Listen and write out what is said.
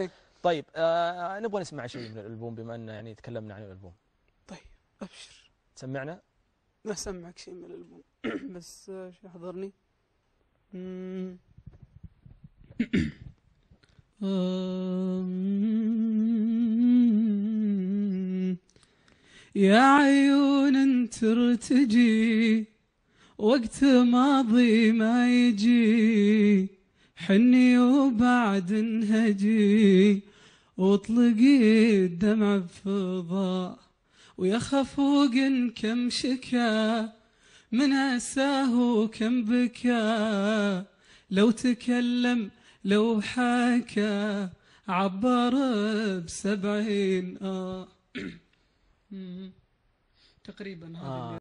إيه؟ طيب آه،, آه نبغى نسمع شيء من الالبوم بما ان يعني تكلمنا عن الالبوم طيب ابشر سمعنا سمعك شيء من الالبوم بس آه، شو حضرني يا عيون ترتجي وقت ماضي ما يجي حني وبعد انهجي واطلقي الدمع بفضاء ويا خفوق كم شكا من أساه وكم بكى لو تكلم لو حكى عبر بسبعين آه تقريبا آه.